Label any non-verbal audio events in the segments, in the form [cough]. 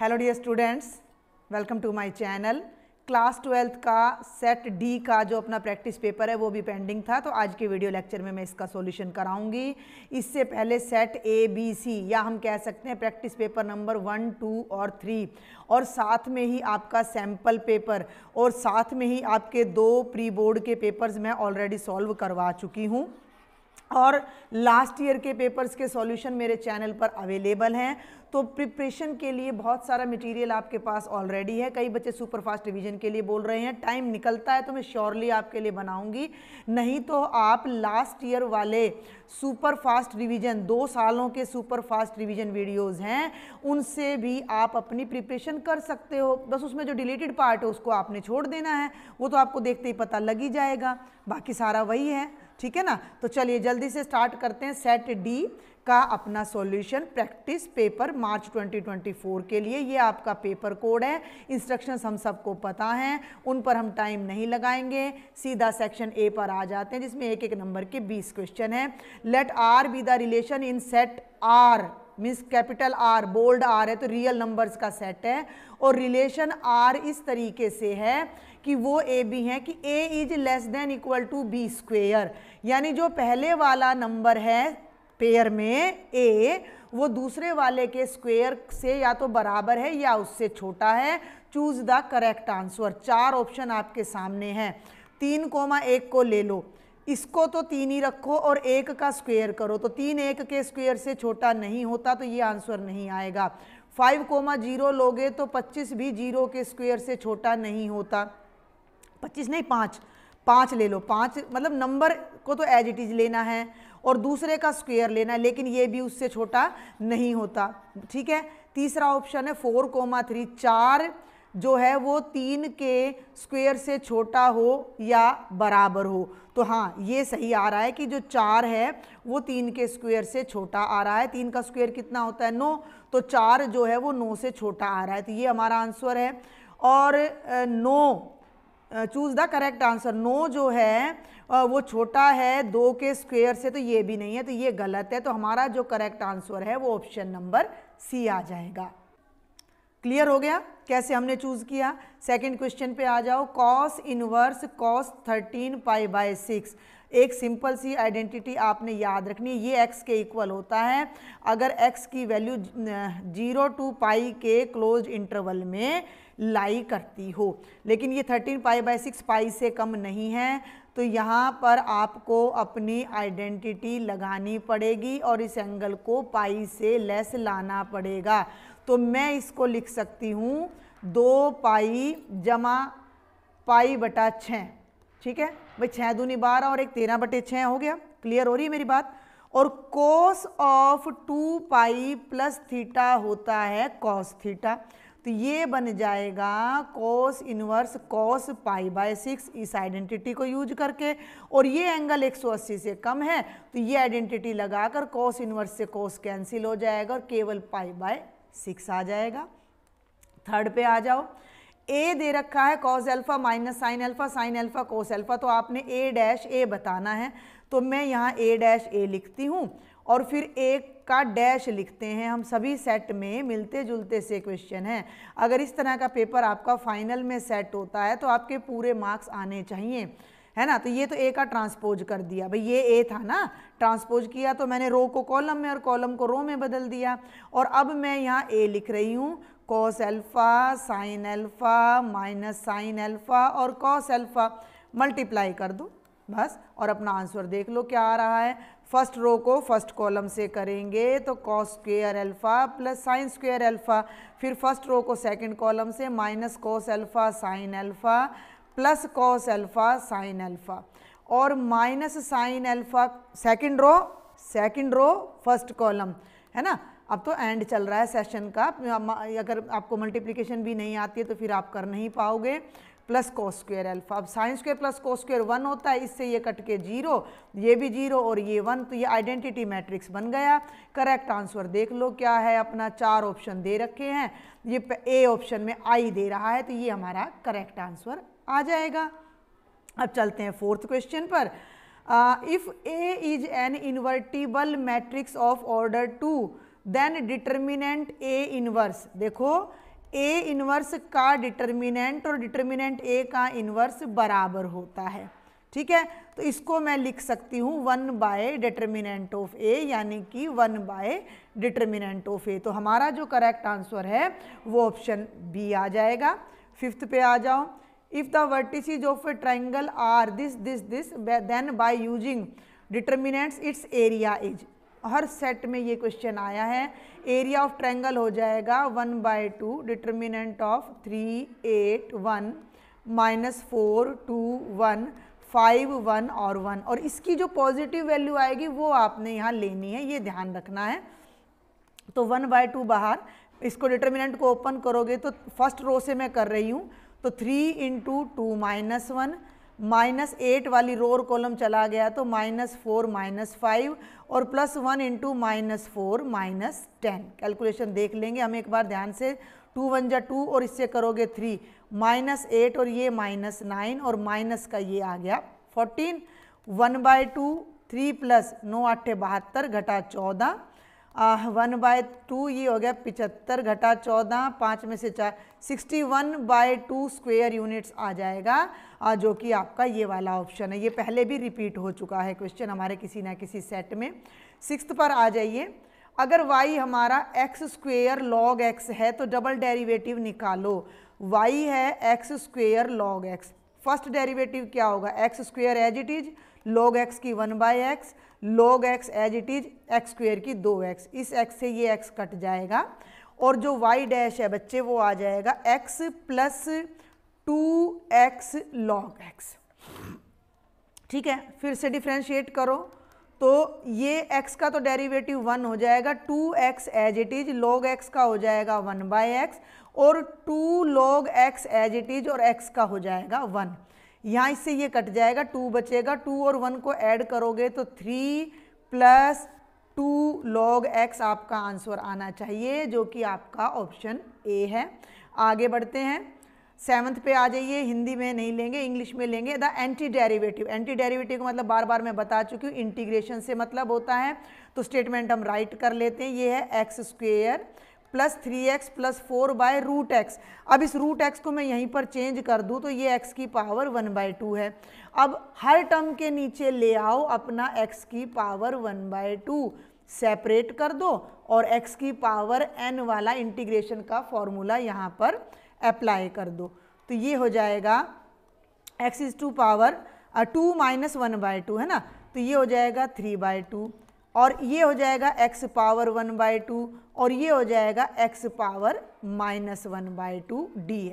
hello dear students welcome to my channel class twelfth का set D का जो अपना प्रैक्टिस पेपर है वो भी पेंडिंग था तो आज के वीडियो लेक्चर में मैं इसका सॉल्यूशन कराऊंगी इससे पहले सेट ए बी सी या हम कह सकते हैं practice paper number one two और थ्री और साथ में ही आपका सैम्पल पेपर और साथ में ही आपके दो प्री बोर्ड के पेपर्स मैं ऑलरेडी सॉल्व करवा चुकी हूँ और लास्ट ईयर के पेपर्स के सॉल्यूशन मेरे चैनल पर अवेलेबल हैं तो प्रिपरेशन के लिए बहुत सारा मटेरियल आपके पास ऑलरेडी है कई बच्चे सुपर फास्ट रिवीजन के लिए बोल रहे हैं टाइम निकलता है तो मैं श्योरली आपके लिए बनाऊंगी नहीं तो आप लास्ट ईयर वाले सुपर फास्ट रिवीजन दो सालों के सुपर फास्ट रिवीजन वीडियोस हैं उनसे भी आप अपनी प्रिपरेशन कर सकते हो बस उसमें जो डिलीटेड पार्ट है उसको आपने छोड़ देना है वो तो आपको देखते ही पता लग ही जाएगा बाकी सारा वही है ठीक है ना तो चलिए जल्दी से स्टार्ट करते हैं सेट डी का अपना सॉल्यूशन प्रैक्टिस पेपर मार्च 2024 के लिए ये आपका पेपर कोड है इंस्ट्रक्शंस हम सबको पता हैं उन पर हम टाइम नहीं लगाएंगे सीधा सेक्शन ए पर आ जाते हैं जिसमें एक एक नंबर के 20 क्वेश्चन हैं let R be the relation in set R means capital R bold R है तो रियल नंबर्स का सेट है और रिलेशन आर इस तरीके से है कि वो ए बी हैं कि ए is less than equal to B square यानी जो पहले वाला नंबर है पेयर में ए वो दूसरे वाले के स्क्वेयर से या तो बराबर है या उससे छोटा है चूज़ द करेक्ट आंसर चार ऑप्शन आपके सामने हैं तीन कोमा एक को ले लो इसको तो तीन ही रखो और एक का स्क्वेयर करो तो तीन एक के स्क्वेयर से छोटा नहीं होता तो ये आंसर नहीं आएगा फाइव कोमा जीरो लोगे तो पच्चीस भी जीरो के स्क्वेयर से छोटा नहीं होता पच्चीस नहीं पाँच पाँच ले लो पाँच मतलब नंबर को तो एज इट इज लेना है और दूसरे का स्क्वेयर लेना है लेकिन ये भी उससे छोटा नहीं होता ठीक है तीसरा ऑप्शन है फोर कोमा थ्री चार जो है वो तीन के स्क्वेयर से छोटा हो या बराबर हो तो हाँ ये सही आ रहा है कि जो चार है वो तीन के स्क्वेयर से छोटा आ रहा है तीन का स्क्वेयर कितना होता है नौ तो चार जो है वो नौ से छोटा आ रहा है तो ये हमारा आंसर है और now choose the correct answer no जो है वो छोटा है दो के स्क्वेयर से तो ये भी नहीं है तो ये गलत है तो हमारा जो करेक्ट आंसर है वो ऑप्शन नंबर सी आ जाएगा क्लियर हो गया कैसे हमने चूज़ किया सेकंड क्वेश्चन पे आ जाओ cos inverse cos thirteen pi by six एक सिंपल सी आइडेंटिटी आपने याद रखनी है ये एक्स के इक्वल होता है अगर एक्स की वैल्यू जीरो टू पाई के क्लोज इंटरवल में लाई करती हो लेकिन ये thirteen pi by six pi से कम नहीं है तो यहाँ पर आपको अपनी आइडेंटिटी लगानी पड़ेगी और इस एंगल को पाई से लेस लाना पड़ेगा तो मैं इसको लिख सकती हूँ दो पाई जमा पाई बटा छः ठीक है भाई छः दूनी बारह और एक तेरह बटे छः हो गया क्लियर हो रही है मेरी बात और cos of two pi plus theta होता है कॉस थीटा तो ये बन जाएगा cos inverse cos pi by six इस आइडेंटिटी को यूज करके और ये एंगल 180 से कम है तो ये आइडेंटिटी लगाकर कॉस इनवर्स से कॉस कैंसिल हो जाएगा और केवल पाई बाय सिक्स आ जाएगा थर्ड पे आ जाओ ए दे रखा है cos alpha minus sine alpha sine alpha cos alpha तो आपने ए डैश ए बताना है तो मैं यहाँ ए डैश ए लिखती हूँ और फिर ए का डैश लिखते हैं हम सभी सेट में मिलते जुलते से क्वेश्चन है अगर इस तरह का पेपर आपका फाइनल में सेट होता है तो आपके पूरे मार्क्स आने चाहिए है ना तो ये तो ए का ट्रांसपोज कर दिया भाई ये ए था ना ट्रांसपोज किया तो मैंने रो को कॉलम में और कॉलम को रो में बदल दिया और अब मैं यहाँ ए लिख रही हूँ cos alpha sine alpha minus sine alpha और कॉस एल्फा मल्टीप्लाई कर दो बस और अपना आंसर देख लो क्या आ रहा है फर्स्ट रो को फर्स्ट कॉलम से करेंगे तो cos square alpha plus sine square alpha फिर फर्स्ट रो को सेकंड कॉलम से minus cos alpha sine alpha plus cos alpha sine alpha और minus sine alpha second row second row first column है ना अब तो एंड चल रहा है सेशन का अगर आपको मल्टीप्लिकेशन भी नहीं आती है तो फिर आप कर नहीं पाओगे प्लस को स्क्वेयर एल्फा अब sines square plus cos square one होता है इससे ये कट के जीरो ये भी जीरो और ये वन तो ये आइडेंटिटी मैट्रिक्स बन गया करेक्ट आंसर देख लो क्या है अपना चार ऑप्शन दे रखे हैं ये ए ऑप्शन में आई दे रहा है तो ये हमारा करेक्ट आंसर आ जाएगा अब चलते हैं फोर्थ क्वेश्चन पर if A is an invertible matrix of order two then determinant A inverse देखो ए इनवर्स का डिटर्मिनेंट और डिटर्मिनेंट ए का इनवर्स बराबर होता है ठीक है तो इसको मैं लिख सकती हूँ one by determinant of A यानी कि one by determinant of A तो हमारा जो करेक्ट आंसर है वो ऑप्शन बी आ जाएगा फिफ्थ पे आ जाओ if the vertices of a triangle are this this this then by using determinants its area is हर सेट में ये क्वेश्चन आया है एरिया ऑफ ट्रैंगल हो जाएगा one by two determinant of three eight one minus four two one five one और one और इसकी जो पॉजिटिव वैल्यू आएगी वो आपने यहाँ लेनी है ये ध्यान रखना है तो वन बाय टू बाहर इसको डिटर्मिनेंट को ओपन करोगे तो फर्स्ट रो से मैं कर रही हूँ तो three into two minus one minus eight वाली रो और कॉलम चला गया तो माइनस फोर माइनस फाइव और plus one into minus four minus ten calculation देख लेंगे हम एक बार ध्यान से टू वन जा टू और इससे करोगे थ्री माइनस एट और ये माइनस नाइन और माइनस का ये आ गया fourteen one by two three plus नौ अट्ठे बहत्तर घटा चौदह वन बाय टू ये हो गया पिचहत्तर घटा चौदह पाँच में से चार sixty one by two square units आ जाएगा आ, जो कि आपका ये वाला ऑप्शन है ये पहले भी रिपीट हो चुका है क्वेश्चन हमारे किसी ना किसी सेट में सिक्स पर आ जाइए अगर y हमारा एक्स स्क्वेयर लॉग एक्स है तो डबल डेरिवेटिव निकालो y है x square log x first derivative क्या होगा x square as it is log x की one by x log x as it is x square की दो एक्स इस एक्स से ये एक्स कट जाएगा और जो वाई डैश है बच्चे वो आ जाएगा x plus two x log x ठीक है फिर से डिफ्रेंशिएट करो तो ये x का तो डेरिवेटिव वन हो जाएगा two x as it is log x का हो जाएगा वन बाई एक्स और two log x as it is और x का हो जाएगा वन यहाँ इससे ये कट जाएगा टू बचेगा टू और वन को ऐड करोगे तो three plus two log x आपका आंसर आना चाहिए जो कि आपका ऑप्शन ए है आगे बढ़ते हैं सेवन्थ पे आ जाइए हिंदी में नहीं लेंगे इंग्लिश में लेंगे the anti derivative anti derivative का मतलब बार बार मैं बता चुकी हूँ इंटीग्रेशन से मतलब होता है तो स्टेटमेंट हम राइट कर लेते हैं ये है x square plus three x plus four by root x अब इस रूट एक्स को मैं यहीं पर चेंज कर दूँ तो ये एक्स की पावर वन बाय टू है अब हर टर्म के नीचे ले आओ अपना एक्स की power one by two separate कर दो और एक्स की पावर एन वाला इंटीग्रेशन का फॉर्मूला यहाँ पर अप्लाई कर दो तो ये हो जाएगा x is to power two minus one by two है ना तो ये हो जाएगा थ्री बाय टू और ये हो जाएगा x power one by two और ये हो जाएगा x power minus one by two d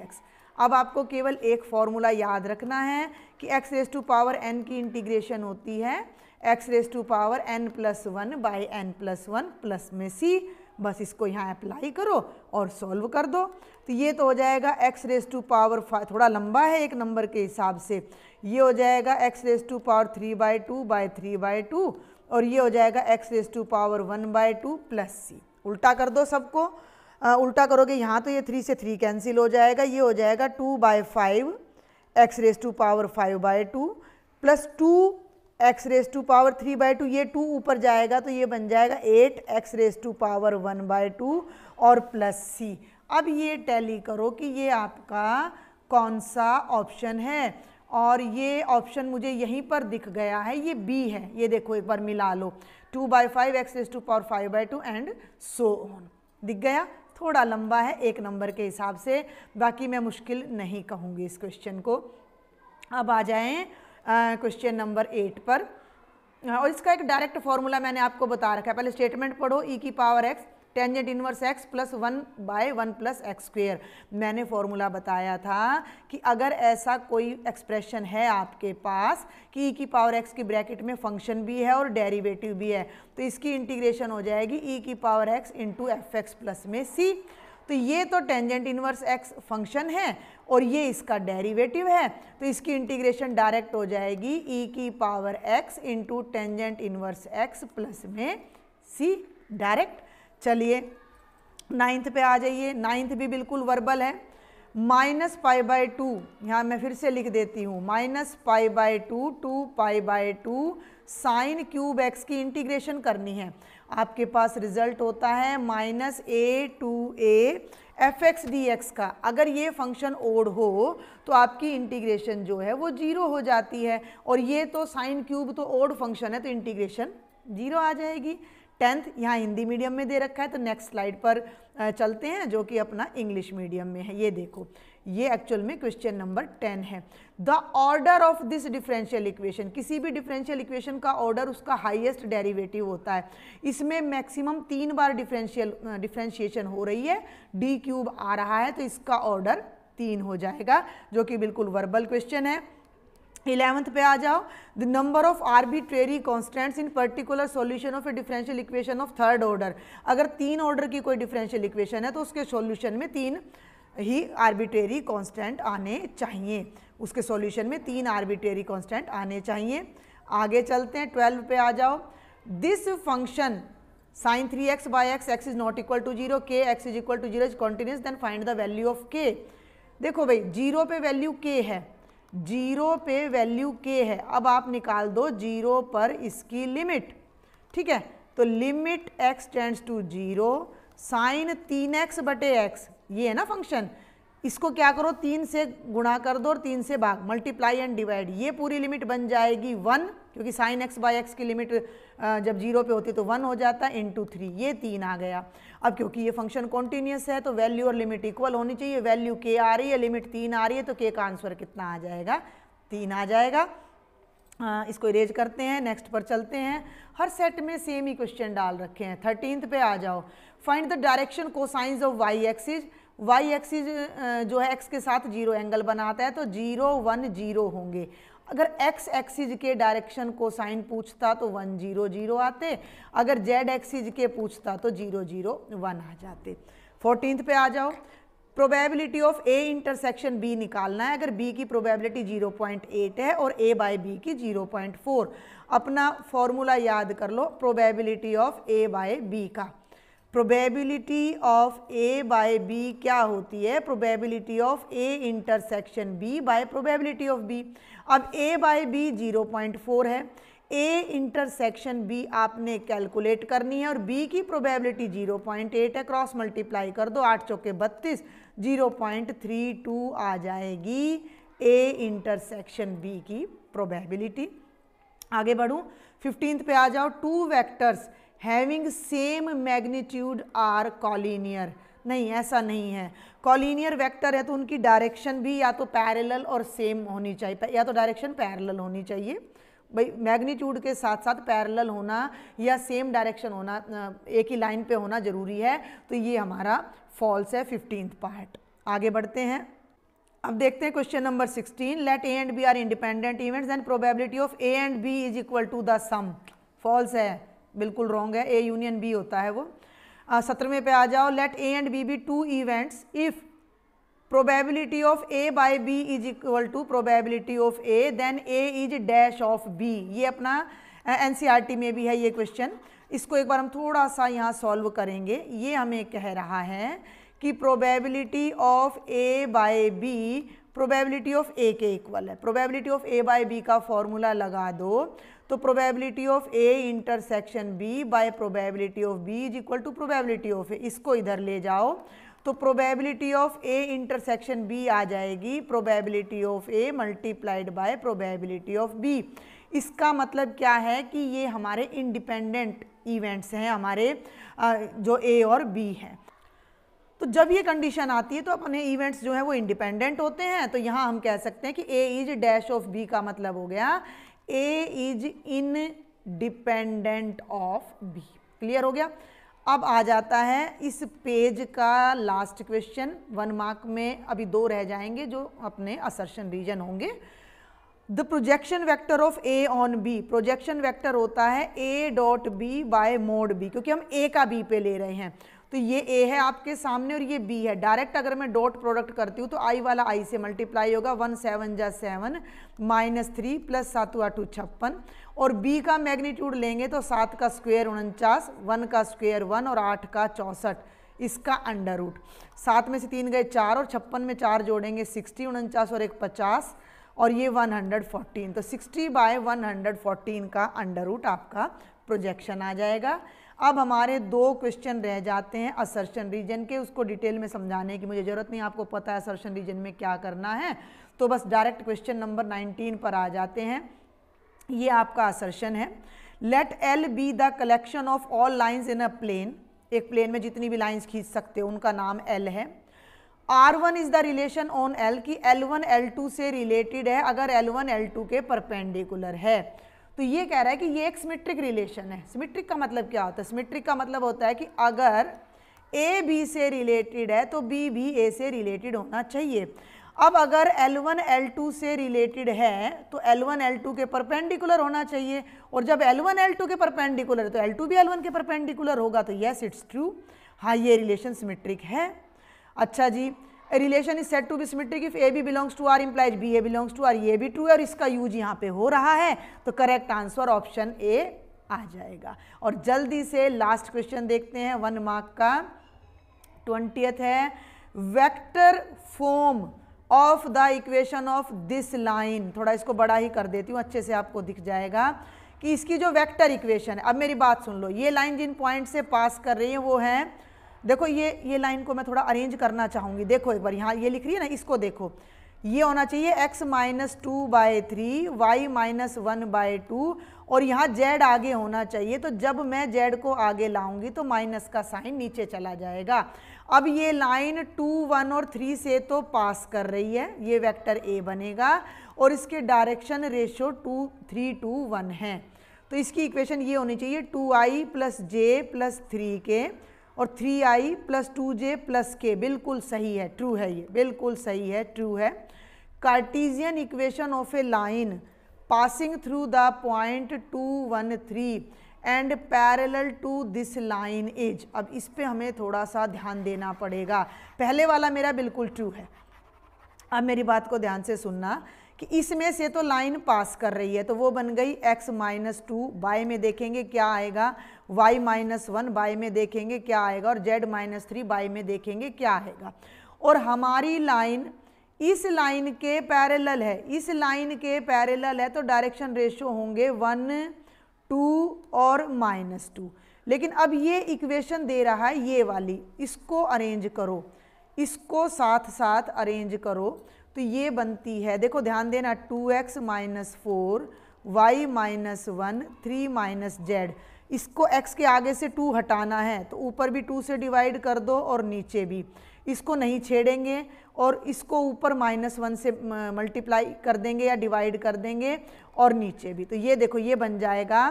अब आपको केवल एक फॉर्मूला याद रखना है कि x raise to power n की इंटीग्रेशन होती है x raise to power n plus one by n plus one plus में c बस इसको यहाँ अप्लाई करो और सॉल्व कर दो तो ये तो हो जाएगा x रेस टू पावर थोड़ा लंबा है एक नंबर के हिसाब से ये हो जाएगा x raise to power three by two by three by two और ये हो जाएगा x raise to power one by two plus c उल्टा कर दो सबको उल्टा करोगे यहाँ तो ये थ्री से थ्री कैंसिल हो जाएगा ये हो जाएगा two by five x raise to power five by two plus two x raise to power three by two ये टू ऊपर जाएगा तो ये बन जाएगा eight x raise to power one by two और प्लस सी अब ये टैली करो कि ये आपका कौन सा ऑप्शन है और ये ऑप्शन मुझे यहीं पर दिख गया है ये बी है ये देखो एक बार मिला लो two by five x raise to power five by two and so on दिख गया थोड़ा लंबा है एक नंबर के हिसाब से बाकी मैं मुश्किल नहीं कहूँगी इस क्वेश्चन को अब आ जाएँ क्वेश्चन नंबर एट पर और इसका एक डायरेक्ट फार्मूला मैंने आपको बता रखा है पहले स्टेटमेंट पढ़ो ई e की power x tangent inverse x plus one by one plus x square मैंने फॉर्मूला बताया था कि अगर ऐसा कोई एक्सप्रेशन है आपके पास कि ई e की पावर एक्स की ब्रैकेट में फंक्शन भी है और डेरिवेटिव भी है तो इसकी इंटीग्रेशन हो जाएगी ई e की power x into f x plus में सी तो ये तो टेंजेंट इनवर्स एक्स फंक्शन है और ये इसका डेरिवेटिव है तो इसकी इंटीग्रेशन डायरेक्ट हो जाएगी ई e की power x into tangent inverse x plus में सी डायरेक्ट चलिए नाइन्थ पे आ जाइए नाइन्थ भी बिल्कुल वर्बल है माइनस पाई बाय टू यहाँ मैं फिर से लिख देती हूँ minus pi by two two pi by two sine cube x की इंटीग्रेशन करनी है आपके पास रिजल्ट होता है minus a to a f x d x का अगर ये फंक्शन ओड हो तो आपकी इंटीग्रेशन जो है वो जीरो हो जाती है और ये तो साइन क्यूब तो ओड फंक्शन है तो इंटीग्रेशन जीरो आ जाएगी टेंथ यहाँ हिंदी मीडियम में दे रखा है तो नेक्स्ट स्लाइड पर चलते हैं जो कि अपना इंग्लिश मीडियम में है ये देखो ये एक्चुअल में क्वेश्चन नंबर टेन है the order of this differential equation किसी भी डिफरेंशियल इक्वेशन का ऑर्डर उसका हाईएस्ट डेरिवेटिव होता है इसमें मैक्सिमम तीन बार डिफरेंशियल डिफरेंशिएशन हो रही है डी क्यूब आ रहा है तो इसका ऑर्डर तीन हो जाएगा जो कि बिल्कुल वर्बल क्वेश्चन है इलेवंथ पे आ जाओ the number of arbitrary constants in particular solution of a differential equation of third order अगर तीन ऑर्डर की कोई डिफरेंशियल इक्वेशन है तो उसके सॉल्यूशन में तीन ही आर्बिट्रेरी कॉन्स्टेंट आने चाहिए उसके सॉल्यूशन में तीन आर्बिट्रेरी कॉन्स्टेंट आने चाहिए आगे चलते हैं ट्वेल्व पे आ जाओ this function sine three x by x x is not equal to zero k x is equal to zero is continuous then find the value of k देखो भाई जीरो पे वैल्यू के है जीरो पे value के है अब आप निकाल दो जीरो पर इसकी लिमिट ठीक है तो limit x tends to zero sine तीन एक्स बटे एक्स ये है ना फंक्शन इसको क्या करो तीन से गुणा कर दो और तीन से भाग मल्टीप्लाई एंड डिवाइड ये पूरी लिमिट बन जाएगी वन क्योंकि साइन एक्स बाई एक्स की लिमिट जब जीरो पे होती है तो वन हो जाता है इंटू थ्री ये तीन आ गया अब क्योंकि ये फंक्शन कॉन्टिन्यूस है तो वैल्यू और लिमिट इक्वल होनी चाहिए वैल्यू के आ रही है लिमिट तीन आ रही है तो के का आंसर कितना आ जाएगा तीन आ जाएगा इसको इरेज करते हैं नेक्स्ट पर चलते हैं हर सेट में सेम ही क्वेश्चन डाल रखे हैं थर्टीनथ पे आ जाओ find the direction cosines of y axis y x जो है एक्स के साथ जीरो एंगल बनाता है तो जीरो वन जीरो होंगे अगर एक्स एक्सीज के डायरेक्शन को साइन पूछता तो वन जीरो जीरो आते अगर जेड एक्सीज के पूछता तो जीरो जीरो वन आ जाते फोर्टीन पे आ जाओ probability of a intersection b निकालना है अगर बी की प्रोबेबिलिटी 0.8 है और ए बाई बी की 0.4 अपना फॉर्मूला याद कर लो probability of a by b का probability of a by b क्या होती है probability of a intersection b by probability of b अब a by b zero point four है ए इंटरसेक्शन बी आपने कैलकुलेट करनी है और बी की प्रोबेबिलिटी जीरो पॉइंट एट है क्रॉस मल्टीप्लाई कर दो आठ चौके बत्तीस जीरो पॉइंट थ्री टू आ जाएगी ए इंटरसेक्शन बी की प्रोबेबिलिटी आगे बढ़ूँ फिफ्टींथ पे आ जाओ two vectors having same magnitude are collinear नहीं ऐसा नहीं है कॉलिनियर वेक्टर है तो उनकी डायरेक्शन भी या तो पैरेलल और सेम होनी चाहिए या तो डायरेक्शन पैरेलल होनी चाहिए भाई मैग्नीट्यूड के साथ साथ पैरेलल होना या सेम डायरेक्शन होना एक ही लाइन पे होना ज़रूरी है तो ये हमारा फॉल्स है फिफ्टींथ पार्ट आगे बढ़ते हैं अब देखते हैं question number sixteen let a and b are independent events and probability of a and b is equal to the sum false है बिल्कुल रॉन्ग है ए यूनियन बी होता है वो सत्रहवें पे आ जाओ let a and b b two events if probability of a by b is equal to probability of a then a is dash of b ये अपना एन e में भी है ये क्वेश्चन इसको एक बार हम थोड़ा सा यहाँ सॉल्व करेंगे ये हमें कह रहा है कि probability of a by b probability of a के इक्वल है probability of a by b का फॉर्मूला लगा दो तो probability of a intersection b by probability of b is equal to probability of a इसको इधर ले जाओ तो probability of a intersection b आ जाएगी probability of a multiplied by probability of b इसका मतलब क्या है कि ये हमारे इंडिपेंडेंट इवेंट्स हैं हमारे जो ए और बी हैं तो जब ये कंडीशन आती है तो अपने इवेंट्स जो हैं वो इंडिपेंडेंट होते हैं तो यहाँ हम कह सकते हैं कि ए इज डैश ऑफ बी का मतलब हो गया a is independent of b clear हो गया अब आ जाता है इस पेज का लास्ट क्वेश्चन वन मार्क में अभी दो रह जाएंगे जो अपने असर्शन रीजन होंगे the projection vector of a on b projection vector होता है a dot b by mod b क्योंकि हम ए का बी पे ले रहे हैं तो ये ए है आपके सामने और ये बी है डायरेक्ट अगर मैं डॉट प्रोडक्ट करती हूँ तो आई वाला आई से मल्टीप्लाई होगा वन सेवन जा सेवन माइनस थ्री प्लस सात आठ छप्पन और बी का मैग्नीट्यूड लेंगे तो सात का स्क्वेयर उनचास वन का स्क्वेयर वन और आठ का चौंसठ इसका अंडर रूट सात में से तीन गए चार और छप्पन में चार जोड़ेंगे सिक्सटी उनचास और एक पचास और ये वन हंड्रेड फोर्टीन तो sixty by one hundred fourteen का अंडर रूट आपका प्रोजेक्शन आ जाएगा अब हमारे दो क्वेश्चन रह जाते हैं असर्शन रीजन के उसको डिटेल में समझाने की मुझे ज़रूरत नहीं आपको पता है असर्शन रीजन में क्या करना है तो बस डायरेक्ट क्वेश्चन नंबर 19 पर आ जाते हैं ये आपका असर्शन है let l be the collection of all lines in a plane एक प्लेन में जितनी भी लाइन्स खींच सकते हो उनका नाम एल है r one is the relation on l की एल वन एल टू से रिलेटेड है अगर एल वन एल टू के परपेंडिकुलर है तो ये कह रहा है कि ये एक सिमेट्रिक रिलेशन है सिमेट्रिक का मतलब क्या होता है सिमेट्रिक का मतलब होता है कि अगर ए बी से रिलेटेड है तो बी भी ए से रिलेटेड होना चाहिए अब अगर L1 L2 से रिलेटेड है तो L1 L2 के परपेंडिकुलर होना चाहिए और जब L1 L2 के परपेंडिकुलर है तो L2 भी L1 के परपेंडिकुलर होगा तो यस इट्स ट्रू हाँ ये रिलेशन सिमेट्रिक है अच्छा जी relation is said to be symmetric if a b belongs to r implies b a belongs to r ये भी ट्रू है और इसका यूज यहाँ पे हो रहा है तो करेक्ट आंसर ऑप्शन ए आ जाएगा और जल्दी से लास्ट क्वेश्चन देखते हैं वन मार्क का ट्वेंटियथ है vector form of the equation of this line थोड़ा इसको बड़ा ही कर देती हूँ अच्छे से आपको दिख जाएगा कि इसकी जो वेक्टर इक्वेशन है अब मेरी बात सुन लो ये लाइन जिन पॉइंट से पास कर रही है वो है देखो ये ये लाइन को मैं थोड़ा अरेंज करना चाहूँगी देखो एक बार यहाँ ये लिख रही है ना इसको देखो ये होना चाहिए x minus two by three y minus one by two और यहाँ जेड आगे होना चाहिए तो जब मैं जेड को आगे लाऊंगी तो माइनस का साइन नीचे चला जाएगा अब ये लाइन टू वन और थ्री से तो पास कर रही है ये वेक्टर ए बनेगा और इसके direction ratio two three two one है तो इसकी इक्वेशन ये होनी चाहिए two i plus j plus three k और three i plus two j plus k बिल्कुल सही है ट्रू है ये बिल्कुल सही है ट्रू है cartesian equation of a line passing through the point two one three and parallel to this line is अब इस पे हमें थोड़ा सा ध्यान देना पड़ेगा पहले वाला मेरा बिल्कुल ट्रू है अब मेरी बात को ध्यान से सुनना कि इसमें से तो लाइन पास कर रही है तो वो बन गई x माइनस टू बाय में देखेंगे क्या आएगा वाई माइनस वन बाई में देखेंगे क्या आएगा और जेड माइनस थ्री बाई में देखेंगे क्या आएगा और हमारी लाइन इस लाइन के पैरेलल है इस लाइन के पैरेलल है तो डायरेक्शन रेशो होंगे वन टू और माइनस टू लेकिन अब ये इक्वेशन दे रहा है ये वाली इसको अरेंज करो इसको साथ साथ अरेंज करो तो ये बनती है देखो ध्यान देना two x minus four y minus one three minus z इसको x के आगे से 2 हटाना है तो ऊपर भी 2 से डिवाइड कर दो और नीचे भी इसको नहीं छेड़ेंगे और इसको ऊपर माइनस वन से मल्टीप्लाई कर देंगे या डिवाइड कर देंगे और नीचे भी तो ये देखो ये बन जाएगा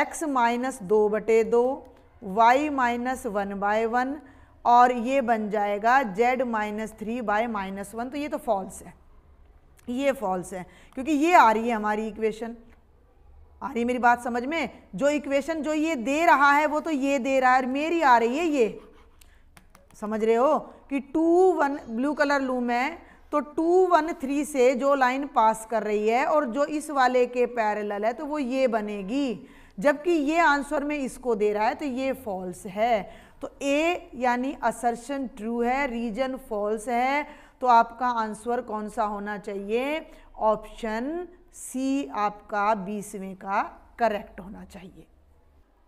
x माइनस दो बटे दो y minus one by one और ये बन जाएगा z minus three by minus one तो ये तो फॉल्स है ये फॉल्स है क्योंकि ये आ रही है हमारी इक्वेशन आ रही मेरी बात समझ में जो इक्वेशन जो ये दे रहा है वो तो ये दे रहा है और मेरी आ रही है ये समझ रहे हो कि टू वन ब्लू कलर लूम मैं तो टू वन थ्री से जो लाइन पास कर रही है और जो इस वाले के पैरेलल है तो वो ये बनेगी जबकि ये आंसर में इसको दे रहा है तो ये फॉल्स है तो ए यानी असर्शन ट्रू है रीजन फॉल्स है तो आपका आंसर कौन सा होना चाहिए ऑप्शन सी आपका बीसवें का करेक्ट होना चाहिए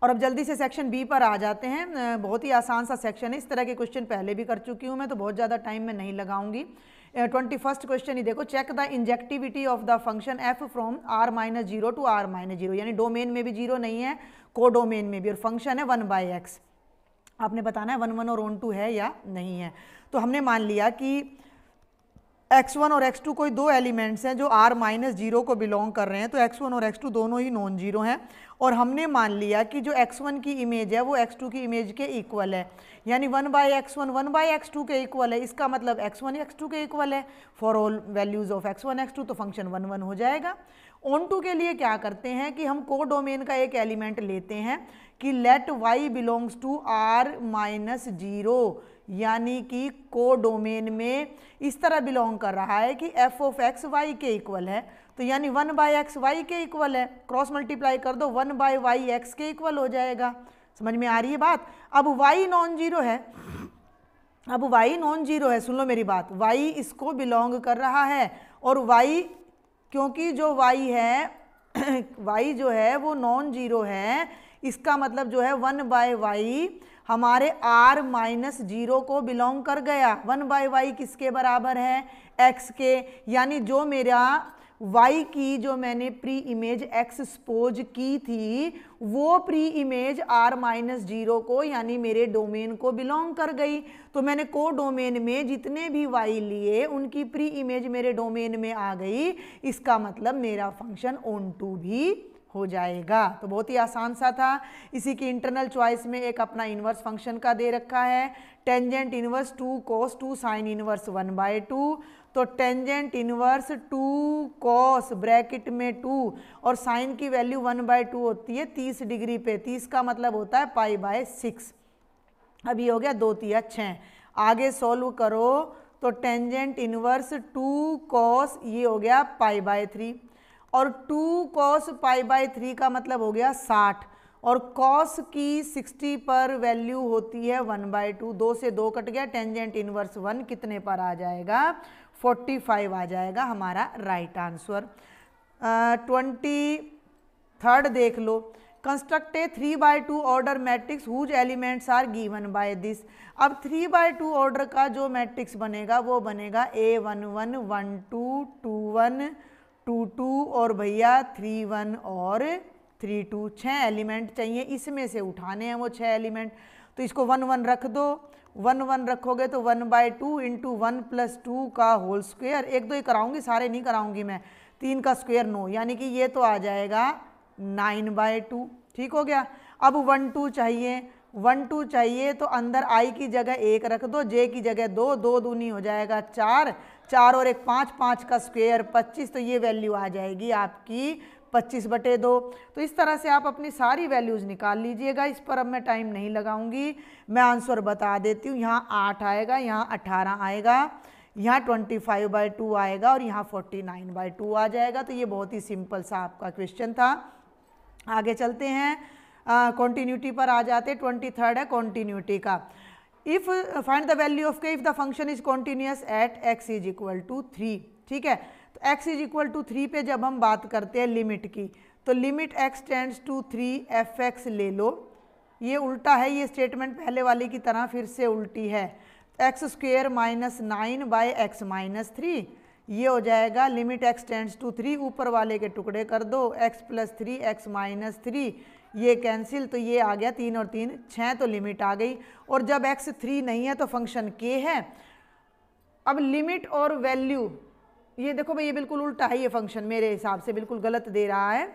और अब जल्दी से सेक्शन बी पर आ जाते हैं बहुत ही आसान सा सेक्शन है इस तरह के क्वेश्चन पहले भी कर चुकी हूँ मैं तो बहुत ज़्यादा टाइम में नहीं लगाऊंगी ट्वेंटी फर्स्ट क्वेश्चन ही देखो check the injectivity of the function f from R minus zero to R minus zero यानी डोमेन में भी जीरो नहीं है को डोमेन में भी और फंक्शन है वन बाई एक्स आपने बताना है वन वन और ओन टू है या नहीं है तो हमने मान लिया कि x1 और x2 कोई दो एलिमेंट्स हैं जो r माइनस जीरो को बिलोंग कर रहे हैं तो x1 और x2 दोनों ही नॉन जीरो हैं और हमने मान लिया कि जो x1 की इमेज है वो x2 की इमेज के इक्वल है यानी 1 by x one one by x two के इक्वल है इसका मतलब x1 x2 के इक्वल है for all values of x1 x2 तो फंक्शन वन वन हो जाएगा ऑन टू के लिए क्या करते हैं कि हम को डोमेन का एक एलिमेंट लेते हैं कि let y belongs to r minus zero यानी कि को डोमेन में इस तरह बिलोंग कर रहा है कि एफ ऑफ एक्स वाई के इक्वल है तो यानी वन बाई एक्स वाई के इक्वल है क्रॉस मल्टीप्लाई कर दो वन बाई वाई एक्स के इक्वल हो जाएगा समझ में आ रही है बात अब वाई नॉन जीरो है अब वाई नॉन जीरो है सुन लो मेरी बात वाई इसको बिलोंग कर रहा है और वाई क्योंकि जो वाई है वाई [clears throat] जो है वो नॉन जीरो है इसका मतलब जो है वन बाय वाई हमारे आर माइनस जीरो को बिलोंग कर गया वन बाई वाई किसके बराबर है एक्स के यानी जो मेरा वाई की जो मैंने प्री इमेज एक्स स्पोज की थी वो pre image R minus zero को यानी मेरे डोमेन को बिलोंग कर गई तो मैंने को डोमेन में जितने भी वाई लिए उनकी प्री इमेज मेरे डोमेन में आ गई इसका मतलब मेरा फंक्शन ओन टू भी हो जाएगा तो बहुत ही आसान सा था इसी की इंटरनल चॉइस में एक अपना इन्वर्स फंक्शन का दे रखा है tangent inverse two cos two sine inverse one by two तो tangent inverse two cos bracket में टू और साइन की वैल्यू वन बाय टू होती है तीस डिग्री पे तीस का मतलब होता है पाई बाय सिक्स अब ये हो गया दो तीया छः आगे सॉल्व करो तो टेंजेंट इन्वर्स टू कॉस ये हो गया पाई बाय थ्री और two cos pi by three का मतलब हो गया साठ और कॉस की सिक्सटी पर वैल्यू होती है वन बाई टू दो से दो कट गया टेंजेंट इनवर्स वन कितने पर आ जाएगा फोर्टी फाइव आ जाएगा हमारा राइट आंसर ट्वेंटी थर्ड देख लो construct a three by two order matrix whose elements are given by this अब थ्री बाय टू ऑर्डर का जो मैट्रिक्स बनेगा वो बनेगा a one one one two two one two two और भैया थ्री वन और थ्री टू छः एलिमेंट चाहिए इसमें से उठाने हैं वो छः एलिमेंट तो इसको वन वन रख दो वन वन रखोगे तो one by two into one plus two का होल स्क्वेयर एक दो ही कराऊंगी सारे नहीं कराऊंगी मैं तीन का स्क्वेयर नो यानी कि ये तो आ जाएगा नाइन बाय टू ठीक हो गया अब वन टू चाहिए वन टू चाहिए तो अंदर आई की जगह एक रख दो जे की जगह दो दो दूनी हो जाएगा चार चार और एक पाँच पाँच का स्क्वेयर पच्चीस तो ये वैल्यू आ जाएगी आपकी पच्चीस बटे दो तो इस तरह से आप अपनी सारी वैल्यूज़ निकाल लीजिएगा इस पर अब मैं टाइम नहीं लगाऊंगी मैं आंसर बता देती हूँ यहाँ आठ आएगा यहाँ अट्ठारह आएगा यहाँ ट्वेंटी फाइव बाई टू आएगा और यहाँ फोर्टी नाइन बाई टू आ जाएगा तो ये बहुत ही सिंपल सा आपका क्वेश्चन था आगे चलते हैं कॉन्टीन्यूटी पर आ जाते ट्वेंटी थर्ड है कॉन्टीन्यूटी का if find the value of k if the function is continuous at x is equal to three ठीक है तो x is equal to three पे जब हम बात करते हैं लिमिट की तो limit x tends to three f x ले लो ये उल्टा है ये स्टेटमेंट पहले वाले की तरह फिर से उल्टी है x square minus nine by x minus three ये हो जाएगा limit x tends to three ऊपर वाले के टुकड़े कर दो x plus three x minus three ये कैंसिल तो ये आ गया तीन और तीन छः तो लिमिट आ गई और जब एक्स थ्री नहीं है तो फंक्शन के है अब लिमिट और वैल्यू ये देखो भाई ये बिल्कुल उल्टा है ये फंक्शन मेरे हिसाब से बिल्कुल गलत दे रहा है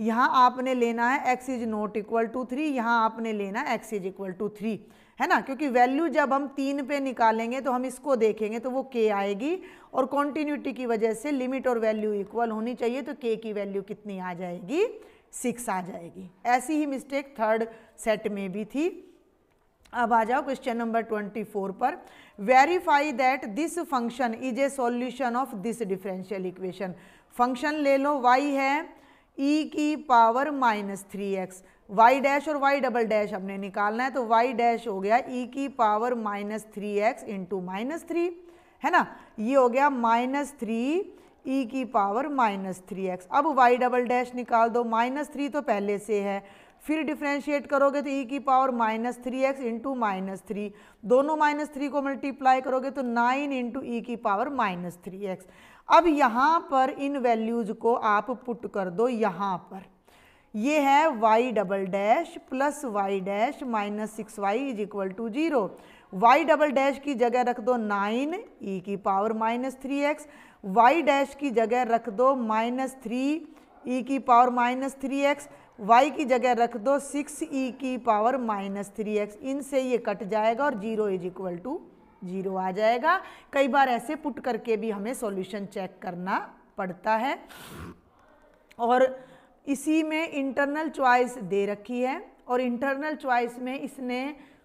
यहाँ आपने लेना है x is not equal to three यहाँ आपने लेना है x is equal to three है ना क्योंकि वैल्यू जब हम तीन पे निकालेंगे तो हम इसको देखेंगे तो वो k आएगी और कॉन्टीन्यूटी की वजह से लिमिट और वैल्यू इक्वल होनी चाहिए तो k की वैल्यू कितनी आ जाएगी सिक्स आ जाएगी ऐसी ही मिस्टेक थर्ड सेट में भी थी अब आ जाओ क्वेश्चन नंबर ट्वेंटी फोर पर verify that this function is a solution of this differential equation function ले लो वाई है e की power minus three x y dash और वाई डबल डैश हमने निकालना है तो वाई डैश हो गया e की power minus three x into minus three है ना ये हो गया माइनस थ्री e की पावर माइनस थ्री एक्स अब y डबल डैश निकाल दो माइनस थ्री तो पहले से है फिर डिफ्रेंशिएट करोगे तो e की power minus three x into minus three दोनों माइनस थ्री को मल्टीप्लाई करोगे तो नाइन इंटू ई की पावर माइनस थ्री एक्स अब यहाँ पर इन वैल्यूज़ को आप पुट कर दो यहाँ पर ये है y double dash plus y dash minus six y is equal to zero y double dash की जगह रख दो नाइन ई e की power minus three x y dash की जगह रख दो माइनस थ्री ई की power minus three x y की जगह रख दो सिक्स ई की पावर माइनस थ्री एक्स इनसे ये कट जाएगा और zero is equal to zero आ जाएगा कई बार ऐसे पुट करके भी हमें सॉल्यूशन चेक करना पड़ता है और इसी में इंटरनल चॉइस दे रखी है और इंटरनल चॉइस में इसने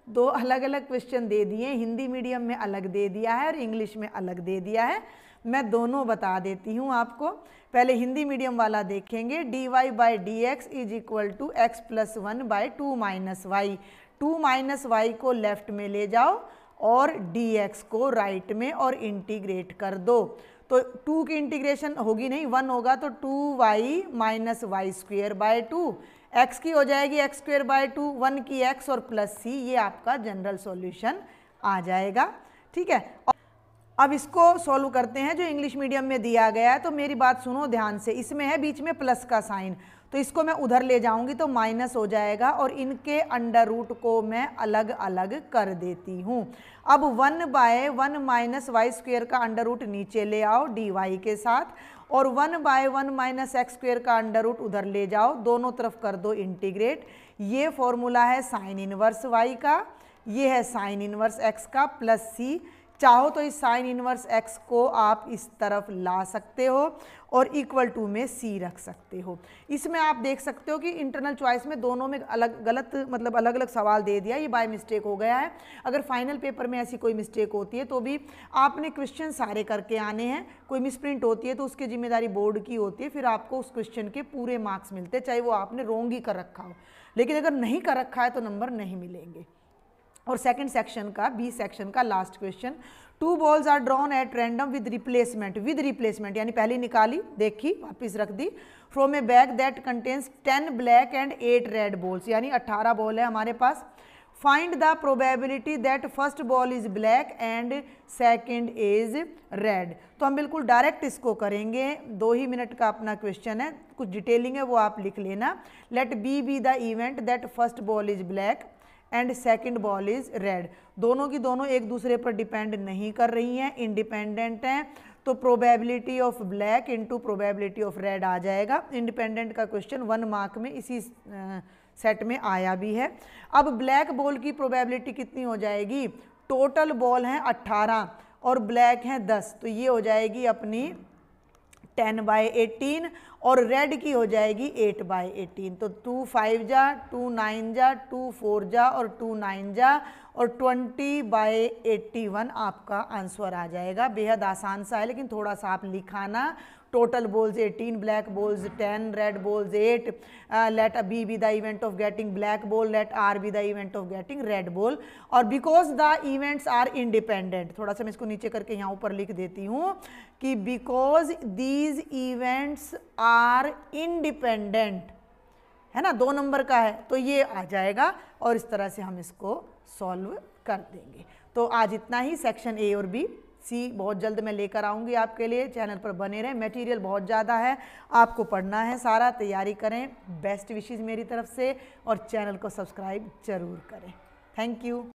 दो अलग अलग क्वेश्चन दे दिए हिंदी मीडियम में अलग दे दिया है और इंग्लिश में अलग दे दिया है मैं दोनों बता देती हूँ आपको पहले हिंदी मीडियम वाला देखेंगे d y by d x is equal to x plus one by two minus y two minus y को लेफ्ट में ले जाओ और डी एक्स को राइट में और इंटीग्रेट कर दो तो टू की इंटीग्रेशन होगी नहीं वन होगा तो two y minus y square by two x की हो जाएगी x square by two one की एक्स और प्लस सी ये आपका जनरल सॉल्यूशन आ जाएगा ठीक है अब इसको सॉल्व करते हैं जो इंग्लिश मीडियम में दिया गया है तो मेरी बात सुनो ध्यान से इसमें है बीच में प्लस का साइन तो इसको मैं उधर ले जाऊंगी तो माइनस हो जाएगा और इनके अंडर रूट को मैं अलग अलग कर देती हूँ अब one by one minus y square का अंडर रूट नीचे ले आओ डी वाई के साथ और one by one minus x square का अंडर रूट उधर ले जाओ दोनों तरफ कर दो इंटीग्रेट ये फॉर्मूला है साइन इनवर्स वाई का ये है साइन इनवर्स एक्स का प्लस सी चाहो तो इस साइन इनवर्स एक्स को आप इस तरफ ला सकते हो और इक्वल टू में सी रख सकते हो इसमें आप देख सकते हो कि इंटरनल चॉइस में दोनों में अलग गलत मतलब अलग अलग सवाल दे दिया ये बाय मिस्टेक हो गया है अगर फाइनल पेपर में ऐसी कोई मिस्टेक होती है तो भी आपने क्वेश्चन सारे करके आने हैं कोई मिसप्रिंट होती है तो उसकी जिम्मेदारी बोर्ड की होती है फिर आपको उस क्वेश्चन के पूरे मार्क्स मिलते चाहे वो आपने रोंग ही कर रखा हो लेकिन अगर नहीं कर रखा है तो नंबर नहीं मिलेंगे और सेकंड सेक्शन का बी सेक्शन का last question two balls are drawn at random with replacement with replacement यानी पहली निकाली देखी वापिस रख दी from a bag that contains ten black and eight red balls यानी अट्ठारह बॉल है हमारे पास find the probability that first ball is black and second is red तो हम बिल्कुल डायरेक्ट इसको करेंगे दो ही मिनट का अपना क्वेश्चन है कुछ डिटेलिंग है वो आप लिख लेना let B be the event that first ball is black and second ball is red दोनों की दोनों एक दूसरे पर डिपेंड नहीं कर रही हैं इंडिपेंडेंट हैं तो probability of black into probability of red आ जाएगा इंडिपेंडेंट का क्वेश्चन वन मार्क में इसी सेट में आया भी है अब ब्लैक बॉल की प्रोबेबिलिटी कितनी हो जाएगी टोटल बॉल हैं 18 और ब्लैक हैं 10 तो ये हो जाएगी अपनी टेन बाय एटीन और रेड की हो जाएगी एट बाय एटीन तो टू फाइव जा टू नाइन जा टू फोर जा और टू नाइन जा और ट्वेंटी बाय एट्टी वन आपका आंसर आ जाएगा बेहद आसान सा है लेकिन थोड़ा सा आप लिखाना total balls eighteen black balls ten red balls eight let B be the event of getting black ball let R be the event of getting red ball और because the events are independent थोड़ा सा मैं इसको नीचे करके यहाँ ऊपर लिख देती हूँ कि because these events are independent है ना दो नंबर का है तो ये आ जाएगा और इस तरह से हम इसको सॉल्व कर देंगे तो आज इतना ही सेक्शन ए और बी सी बहुत जल्द मैं लेकर आऊँगी आपके लिए चैनल पर बने रहें मटेरियल बहुत ज़्यादा है आपको पढ़ना है सारा तैयारी करें बेस्ट विशेज़ मेरी तरफ से और चैनल को सब्सक्राइब ज़रूर करें थैंक यू